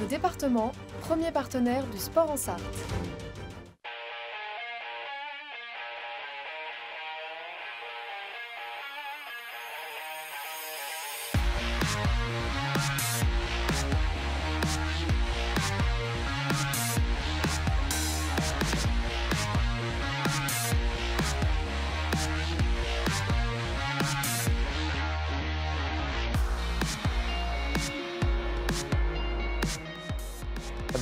Le département, premier partenaire du sport en Sarthe.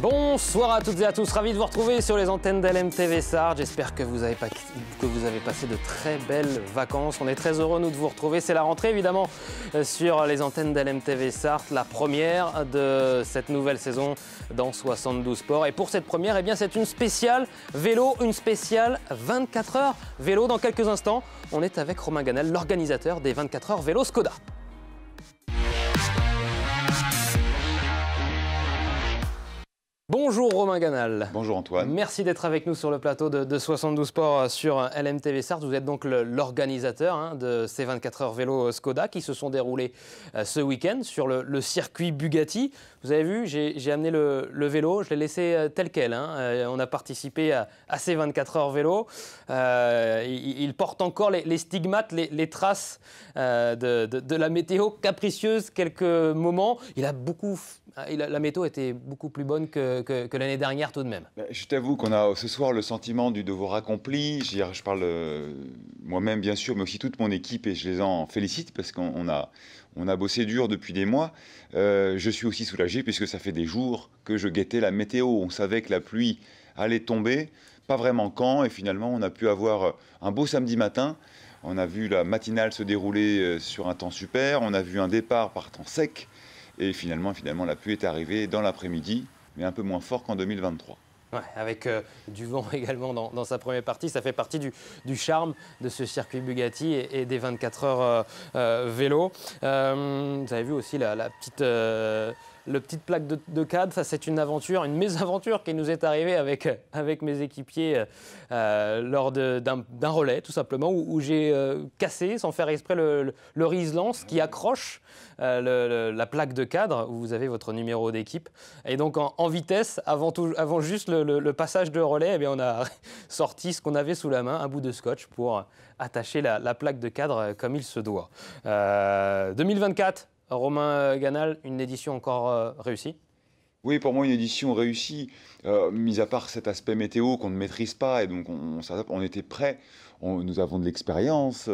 Bonsoir à toutes et à tous, ravi de vous retrouver sur les antennes d'LMTV Sartre. J'espère que, vous avez passé de très belles vacances. On est très heureux, nous, de vous retrouver. C'est la rentrée, évidemment, euh, sur les antennes d'LMTV Sartre, la première de cette nouvelle saison dans 72 Sports. Et pour cette première, eh bien, c'est une spéciale vélo, une spéciale 24 heures vélo. Dans quelques instants, on est avec Romain Ganel, l'organisateur des 24 heures vélo Skoda. Bonjour Romain Ganal. Bonjour Antoine. Merci d'être avec nous sur le plateau de, 72 Sports euh, sur euh, LMTV Sartre. Vous êtes donc l'organisateur hein, de ces 24 heures vélo euh, Skoda qui se sont déroulées ce week-end sur le, circuit Bugatti. Vous avez vu, j'ai amené le, vélo, je l'ai laissé tel quel. Hein. on a participé à, ces 24 heures vélo. Il, porte encore les, stigmates, les, traces de, la météo capricieuse quelques moments. Il a beaucoup, ah, la météo était beaucoup plus bonne que que, l'année dernière tout de même. Bah, je t'avoue qu'on a ce soir le sentiment du devoir accompli. Je parle euh, moi-même bien sûr, mais aussi toute mon équipe et je les en félicite parce qu'on a, on a bossé dur depuis des mois. Euh, je suis aussi soulagé puisque ça fait des jours que je guettais la météo. On savait que la pluie allait tomber, pas vraiment quand, et finalement on a pu avoir un beau samedi matin. On a vu la matinale se dérouler euh, sur un temps super, on a vu un départ par temps sec, et finalement, finalement la pluie est arrivée dans l'après-midi mais un peu moins fort qu'en 2023. avec euh, du vent également dans, sa première partie. Ça fait partie du, charme de ce circuit Bugatti et, des 24 heures euh, euh, vélo. vous avez vu aussi la petite le petite plaque de, cadre, ça c'est une aventure, une mésaventure qui nous est arrivée avec, euh, avec mes équipiers euh, euh, lors d'un relais tout simplement où, j'ai cassé sans faire exprès le, le, qui accroche la plaque de cadre où vous avez votre numéro d'équipe. Et donc en, vitesse, avant, tout, avant juste le, passage de relais, eh bien, on a sorti ce qu'on avait sous la main, un bout de scotch pour attacher la plaque de cadre comme il se doit. 2024 Romain euh, Ganal, une édition encore euh, réussie oui, pour moi, une édition réussie, euh, mis à part cet aspect météo qu'on ne maîtrise pas, et donc on, on, on était prêt, nous avons de l'expérience,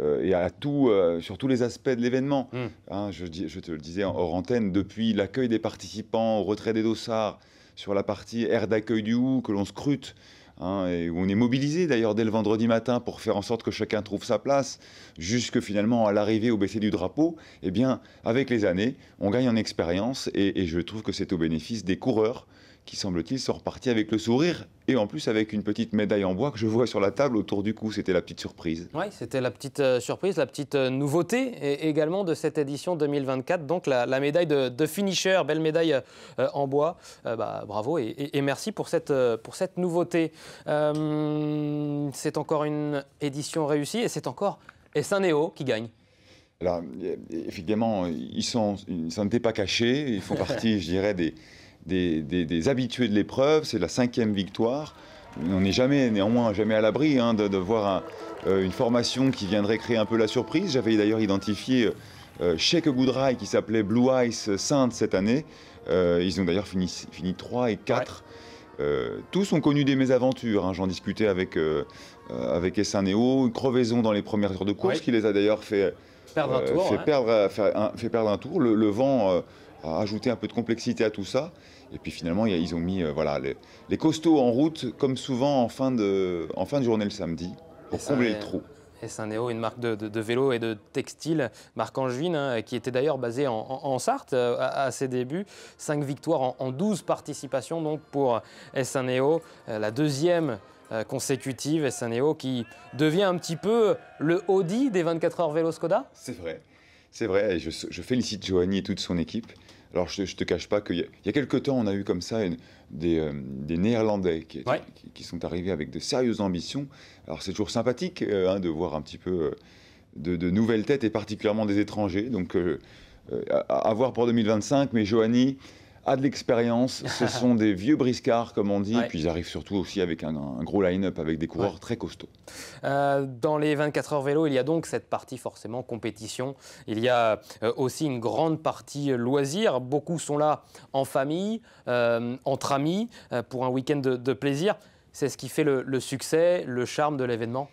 et à tout, sur tous les aspects de l'événement. Hmm. Hein, je, te le disais en hors antenne, depuis l'accueil des participants, au retrait des dossards, sur la partie air d'accueil du Hou, que l'on scrute, Hein, on est mobilisé d'ailleurs dès le vendredi matin pour faire en sorte que chacun trouve sa place, jusque finalement à l'arrivée au baisser du drapeau, eh bien, avec les années, on gagne en expérience et, je trouve que c'est au bénéfice des coureurs qui semble-t-il sont repartis avec le sourire et en plus avec une petite médaille en bois que je vois sur la table autour du cou. C'était la petite surprise. Oui, c'était la petite euh, surprise, la petite euh, nouveauté également de cette édition 2024. Donc la, médaille de, finisher, belle médaille euh, en bois. bah, bravo et, merci pour cette, pour cette nouveauté. c'est encore une édition réussie et c'est encore Saint-Néo qui gagne. Alors, évidemment, ils sont, ça n'était pas caché. Ils font partie, je dirais, des des, habitués de l'épreuve. C'est la cinquième victoire. On n'est jamais, néanmoins, jamais à l'abri hein, de, voir euh, une formation qui viendrait créer un peu la surprise. J'avais d'ailleurs identifié euh, euh Goudraï, qui s'appelait Blue Ice Sainte cette année. Euh, ils ont d'ailleurs fini, fini 3 et 4. tous ont connu des mésaventures. Hein. J'en discutais avec, avec Néo. Une crevaison dans les premières heures de course qui les a d'ailleurs fait perdre un tour. le vent a ajouter un peu de complexité à tout ça. Et puis finalement, ils ont mis euh, voilà, les, les, costauds en route, comme souvent en fin de, en fin de journée le samedi, pour combler les trous. Et 1 néo une marque de, de, vélo et de textile, marque angevine, hein, qui était d'ailleurs basée en, en, Sarthe euh, à, ses débuts. 5 victoires en, en 12 participations donc pour Saint-Néo, e euh, la deuxième consécutive, 1 néo e qui devient un petit peu le Audi des 24 heures vélo Skoda. C'est vrai, c'est vrai, je, je félicite Joanie et toute son équipe. Alors, je ne te cache pas qu'il y, a quelques temps, on a eu comme ça euh, des, Néerlandais qui, sont arrivés avec de sérieuses ambitions. Alors, c'est toujours sympathique euh, hein, de voir un petit peu euh, de, nouvelles têtes et particulièrement des étrangers. Donc, à, voir pour 2025, mais Joanie a de l'expérience, ce sont des vieux briscards comme on dit, puis ils arrivent surtout aussi avec un, gros line-up, avec des coureurs très costauds. Euh, dans les 24 heures vélo, il y a donc cette partie forcément compétition, il y a euh, aussi une grande partie euh, loisirs, beaucoup sont là en famille, entre amis, pour un week-end de, plaisir, c'est ce qui fait le succès, le charme de l'événement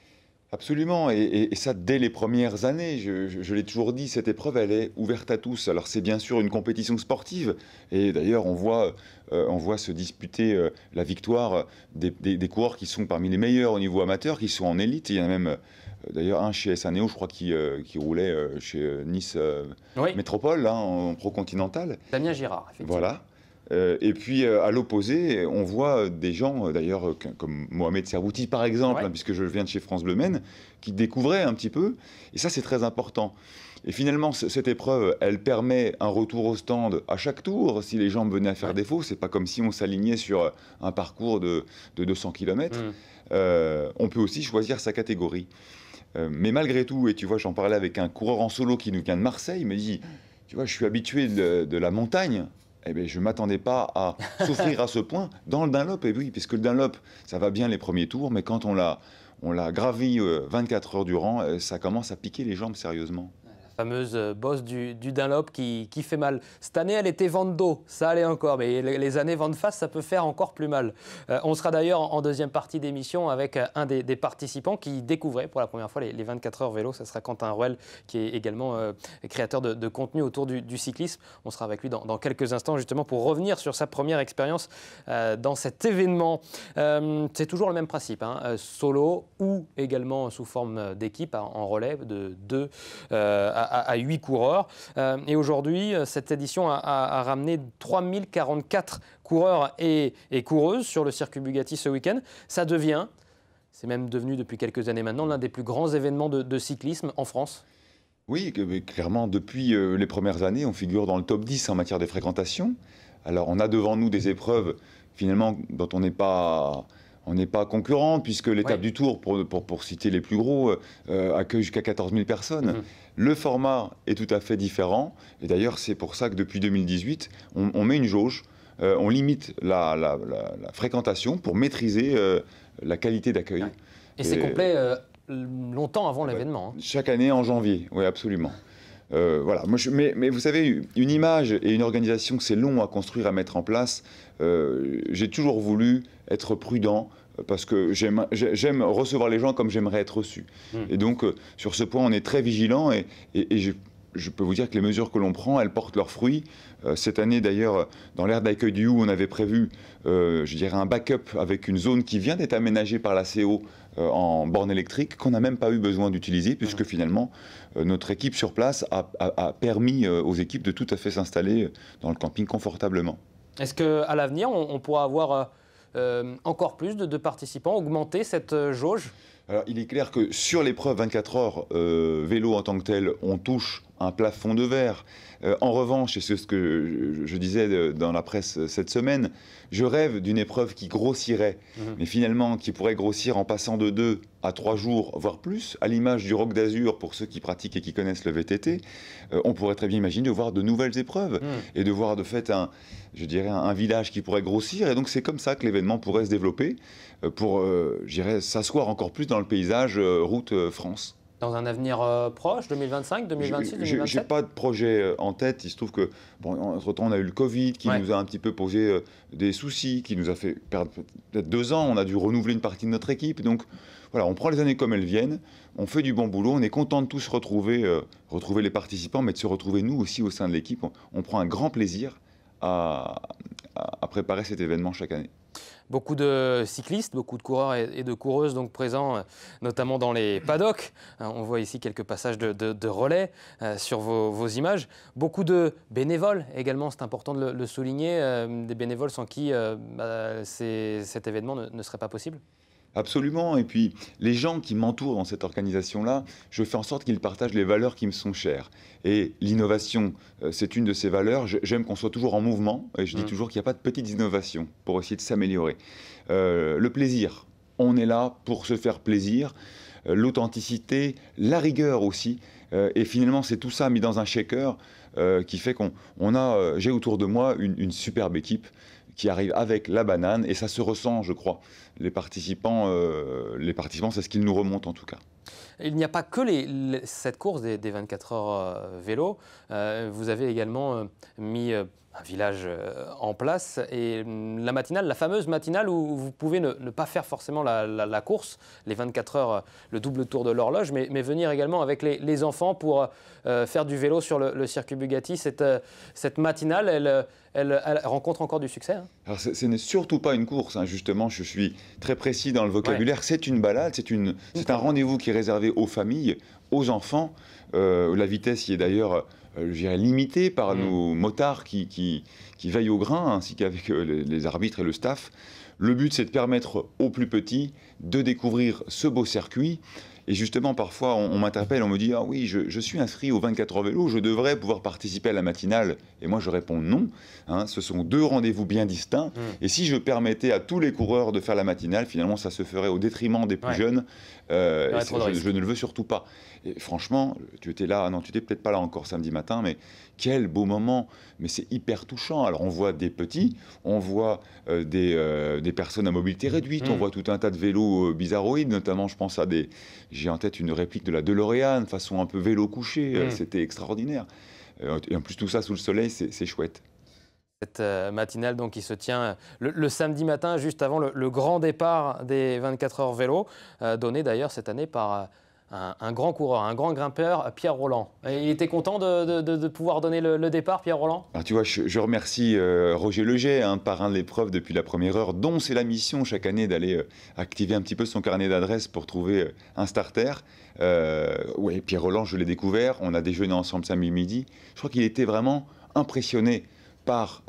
Absolument, et, ça dès les premières années. Je, l'ai toujours dit, cette épreuve, elle est ouverte à tous. Alors c'est bien sûr une compétition sportive, et d'ailleurs on voit, euh, on voit se disputer euh, la victoire des, coureurs qui sont parmi les meilleurs au niveau amateur, qui sont en élite. Il y en a même euh, d'ailleurs un chez Saneo, je crois, qui, roulait chez Nice Métropole, en, en pro-continental. Damien Girard, effectivement. Voilà. Euh, et puis, euh, à l'opposé, on voit euh, des gens, d'ailleurs, comme Mohamed Serbouti, par exemple, hein, puisque je viens de chez France Bleu Maine, qui découvraient un petit peu. Et ça, c'est très important. Et finalement, cette épreuve, elle permet un retour au stand à chaque tour. Si les gens venaient à faire défaut, défaut, c'est pas comme si on s'alignait sur un parcours de, 200 km. Mmh. on peut aussi choisir sa catégorie. mais malgré tout, et tu vois, j'en parlais avec un coureur en solo qui nous vient de Marseille, il me dit, tu vois, je suis habitué de la montagne eh ben, je ne m'attendais pas à souffrir à ce point dans le Dunlop. Et oui, puisque le Dunlop, ça va bien les premiers tours, mais quand on l'a, on l'a gravi 24 euh, heures durant, euh, ça commence à piquer les jambes sérieusement fameuse euh, bosse du, du Dunlop qui, qui, fait mal. Cette année, elle était vente d'eau, ça allait encore, mais les, années vente face, ça peut faire encore plus mal. Euh, on sera d'ailleurs en, deuxième partie d'émission avec euh, un des, participants qui découvrait pour la première fois les, 24 heures vélo, ça sera Quentin Ruel, qui est également créateur de, contenu autour du, cyclisme. On sera avec lui dans, quelques instants justement pour revenir sur sa première expérience dans cet événement. C'est toujours le même principe, hein. solo ou également sous forme d'équipe hein, en relais de deux à à, 8 coureurs. Euh, et aujourd'hui, euh, cette édition a, ramené 3044 coureurs et, coureuses sur le circuit Bugatti ce week-end. Ça devient, c'est même devenu depuis quelques années maintenant, l'un des plus grands événements de, de cyclisme en France. Oui, clairement, depuis euh, les premières années, on figure dans le top 10 en matière de fréquentation. Alors on a devant nous des épreuves finalement dont on n'est pas on n'est pas concurrent, puisque l'étape du Tour, pour, citer les plus gros, euh, accueille jusqu'à 14 000 personnes. Mhm. Le format est tout à fait différent. Et d'ailleurs, c'est pour ça que depuis 2018, on, met une jauge, euh, on limite la, fréquentation pour maîtriser euh, la qualité d'accueil. Et, c'est complet longtemps avant l'événement. Hein. Chaque année en janvier, oui, absolument. Euh, voilà. Moi, mais, vous savez, une image et une organisation, c'est long à construire, à mettre en place. Euh, j'ai toujours voulu être prudent euh, parce que j'aime recevoir les gens comme j'aimerais être reçu. Hmm. Et donc, sur ce point, on est très vigilant et, je peux vous dire que les mesures que l'on prend, elles portent leurs fruits. Euh, cette année, d'ailleurs, dans l'ère d'accueil du Hou, on avait prévu, euh, je dirais, un backup avec une zone qui vient d'être aménagée par la CO euh, en borne électrique, qu'on n'a même pas eu besoin d'utiliser, puisque finalement, notre équipe sur place a, permis aux équipes de tout à fait s'installer dans le camping confortablement. Est-ce qu'à l'avenir, on, pourra avoir encore plus de, participants, augmenter cette jauge alors, il est clair que sur l'épreuve 24 heures vélo en tant que tel, on touche un plafond de verre. Euh, en revanche, et c'est ce que je, disais dans la presse euh, cette semaine, je rêve d'une épreuve qui grossirait, mhm. mais finalement qui pourrait grossir en passant de deux à trois jours, voire plus, à l'image du roc d'Azur pour ceux qui pratiquent et qui connaissent le VTT. Euh, on pourrait très bien imaginer de voir de nouvelles épreuves mhm. et de voir de fait un, je dirais, un, village qui pourrait grossir. Et donc c'est comme ça que l'événement pourrait se développer pour, euh, s'asseoir encore plus dans le paysage route France dans un avenir euh, proche, 2025, 2026, 2027 J'ai pas de projet euh, en tête. Il se trouve que, bon, entre-temps, on a eu le Covid qui nous a un petit peu posé euh, des soucis, qui nous a fait perdre peut-être deux ans. On a dû renouveler une partie de notre équipe. Donc, voilà, on prend les années comme elles viennent, on fait du bon boulot, on est content de tous retrouver, retrouver les participants, mais de se retrouver nous aussi au sein de l'équipe. On, prend un grand plaisir à préparer cet événement chaque année beaucoup de cyclistes, beaucoup de coureurs et, de coureuses donc présents, euh, notamment dans les paddocks. Euh, on voit ici quelques passages de, relais euh, sur vos, images. Beaucoup de bénévoles également, c'est important de le, souligner, des bénévoles sans qui bah, cet événement ne serait pas possible. Absolument. Et puis, les gens qui m'entourent dans cette organisation-là, je fais en sorte qu'ils partagent les valeurs qui me sont chères. Et l'innovation, euh, c'est une de ces valeurs. J'aime qu'on soit toujours en mouvement. Et je dis mm. toujours qu'il n'y a pas de petites innovations pour essayer de s'améliorer. Euh, le plaisir. On est là pour se faire plaisir. Euh, l'authenticité, la rigueur aussi. et finalement, c'est tout ça mis dans un shaker qui fait qu'on a, j'ai autour de moi une superbe équipe qui arrive avec la banane et ça se ressent, je crois les participants, euh, participants, c'est ce qu'ils nous remontent en tout cas. Il n'y a pas que les, cette course des, 24 heures euh, vélo. Euh, vous avez également mis un village en place et hum, la matinale, la fameuse matinale où vous pouvez ne, pas faire forcément la, course, les 24 heures, le double tour de l'horloge, mais, venir également avec les, enfants pour faire du vélo sur le, circuit Bugatti. Cette, cette matinale, elle, rencontre encore du succès. Hein. ce n'est surtout pas une course, hein. justement, je suis très précis dans le vocabulaire. C'est une balade, c'est un rendez-vous qui est réservé aux familles, aux enfants. Euh, la vitesse y est d'ailleurs euh, limitée par mm. nos motards qui, veillent au grain, ainsi qu'avec euh, les, arbitres et le staff. Le but, c'est de permettre aux plus petits de découvrir ce beau circuit. Et justement, parfois, on, m'interpelle, on me dit Ah oui, je, suis inscrit au 24 heures vélo, je devrais pouvoir participer à la matinale. Et moi, je réponds non. Hein. ce sont deux rendez-vous bien distincts. Mmh. Et si je permettais à tous les coureurs de faire la matinale, finalement, ça se ferait au détriment des plus jeunes. Euh, je, ne le veux surtout pas. Et franchement, tu étais là, ah non, tu étais peut-être pas là encore samedi matin, mais quel beau moment Mais c'est hyper touchant. Alors on voit des petits, on voit euh, euh, des, personnes à mobilité réduite, on mm. voit tout un tas de vélos euh, bizarroïdes, notamment je pense à des... J'ai en tête une réplique de la DeLorean, façon un peu vélo couché, mm. c'était extraordinaire. et en plus tout ça sous le soleil, c'est chouette cette matinale donc, qui se tient le, samedi matin, juste avant le, grand départ des 24 heures vélo, donné d'ailleurs cette année par un, grand coureur, un grand grimpeur, euh, Pierre Roland. il était content de, pouvoir donner le, départ, Pierre Roland ah, Tu vois, je, remercie euh, Roger Leger, hein, parrain de l'épreuve depuis la première heure, dont c'est la mission chaque année d'aller euh, activer un petit peu son carnet d'adresses pour trouver un starter. oui, Pierre Roland, je l'ai découvert, on a déjeuné ensemble samedi midi. Je crois qu'il était vraiment impressionné par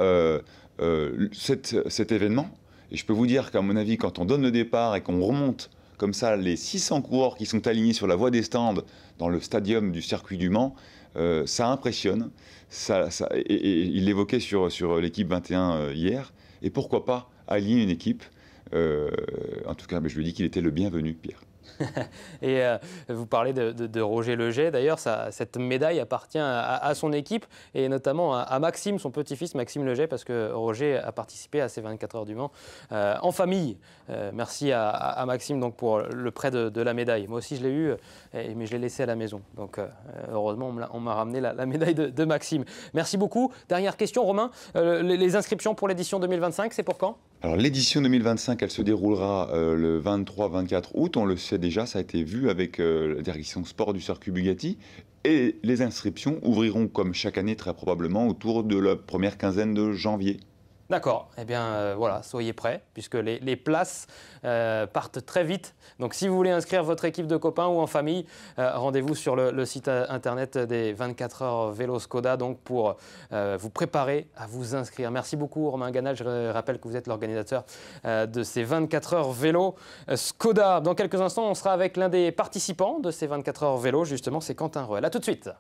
cet événement. Et je peux vous dire qu'à mon avis, quand on donne le départ et qu'on remonte comme ça, les 600 coureurs qui sont alignés sur la voie des stands dans le stadium du circuit du Mans, euh, ça impressionne. Ça, il l'évoquait sur, sur l'équipe 21 euh, hier. Et pourquoi pas aligner une équipe euh, En tout cas, mais je lui dis qu'il était le bienvenu, Pierre. et euh, vous parlez de, Roger Leger, d'ailleurs, cette médaille appartient à, son équipe et notamment à, Maxime, son petit-fils Maxime Leger, parce que Roger a participé à ces 24 heures du Mans euh, en famille. Euh, merci à, Maxime donc, pour le prêt de, la médaille. Moi aussi, je l'ai eu, mais je l'ai laissé à la maison. Donc, heureusement, on m'a ramené la, médaille de, Maxime. Merci beaucoup. Dernière question, Romain. les inscriptions pour l'édition 2025, c'est pour quand alors l'édition 2025, elle se déroulera euh, le 23-24 août. On le sait déjà, ça a été vu avec euh, la direction sport du circuit Bugatti. Et les inscriptions ouvriront comme chaque année très probablement autour de la première quinzaine de janvier. D'accord. Eh bien, euh, voilà, soyez prêts, puisque les, places euh, partent très vite. Donc, si vous voulez inscrire votre équipe de copains ou en famille, euh, rendez-vous sur le, site internet des 24 heures Vélo Skoda donc, pour vous préparer à vous inscrire. Merci beaucoup, Romain Ganal. Je rappelle que vous êtes l'organisateur de ces 24 heures Vélo Skoda. Dans quelques instants, on sera avec l'un des participants de ces 24 heures Vélo, justement, c'est Quentin Roel. A tout de suite.